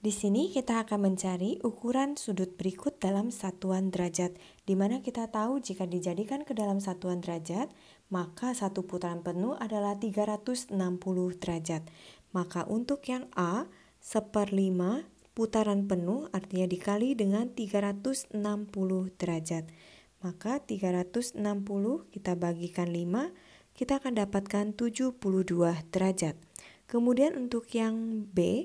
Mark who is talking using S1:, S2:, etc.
S1: Di sini kita akan mencari ukuran sudut berikut dalam satuan derajat, di mana kita tahu jika dijadikan ke dalam satuan derajat, maka satu putaran penuh adalah 360 derajat. Maka untuk yang A, seperlima putaran penuh artinya dikali dengan 360 derajat. Maka 360 kita bagikan 5, kita akan dapatkan 72 derajat. Kemudian untuk yang B,